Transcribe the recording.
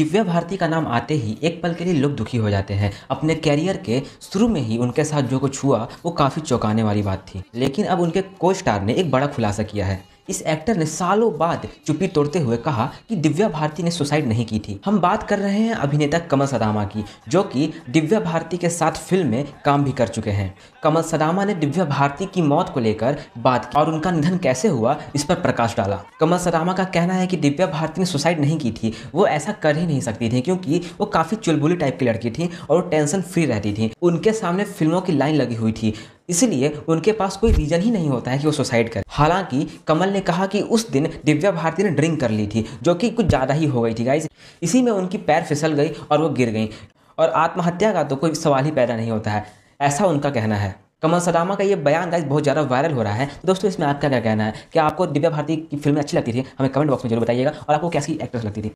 दिव्या भारती का नाम आते ही एक पल के लिए लोग दुखी हो जाते हैं अपने कैरियर के शुरू में ही उनके साथ जो कुछ हुआ वो काफ़ी चौंकाने वाली बात थी लेकिन अब उनके को स्टार ने एक बड़ा खुलासा किया है इस एक्टर ने सालों बाद चुप्पी तोड़ते हुए कहा कि दिव्या भारती ने सुसाइड नहीं की थी हम बात कर रहे हैं अभिनेता कमल सदामा की जो कि दिव्या भारती के साथ फिल्म में काम भी कर चुके हैं कमल सदामा ने दिव्या भारती की मौत को लेकर बात की और उनका निधन कैसे हुआ इस पर प्रकाश डाला कमल सदामा का कहना है कि दिव्या भारती ने सुसाइड नहीं की थी वो ऐसा कर ही नहीं सकती थी क्योंकि वो काफ़ी चुलबुली टाइप की लड़की थी और टेंशन फ्री रहती थी उनके सामने फिल्मों की लाइन लगी हुई थी इसलिए उनके पास कोई रीजन ही नहीं होता है कि वो सुसाइड करें हालांकि कमल ने कहा कि उस दिन दिव्या भारती ने ड्रिंक कर ली थी जो कि कुछ ज़्यादा ही हो गई थी गाइज इसी में उनकी पैर फिसल गई और वो गिर गई और आत्महत्या का तो कोई सवाल ही पैदा नहीं होता है ऐसा उनका कहना है कमल सदामा का ये बयान गाइज बहुत ज़्यादा वायरल हो रहा है तो दोस्तों इसमें आपका क्या कहना है कि आपको दिव्या भारती की फिल्में अच्छी लगती थी हमें कमेंट बॉक्स में जरूर बताइएगा और आपको कैसी एक्ट्रेस लगती थी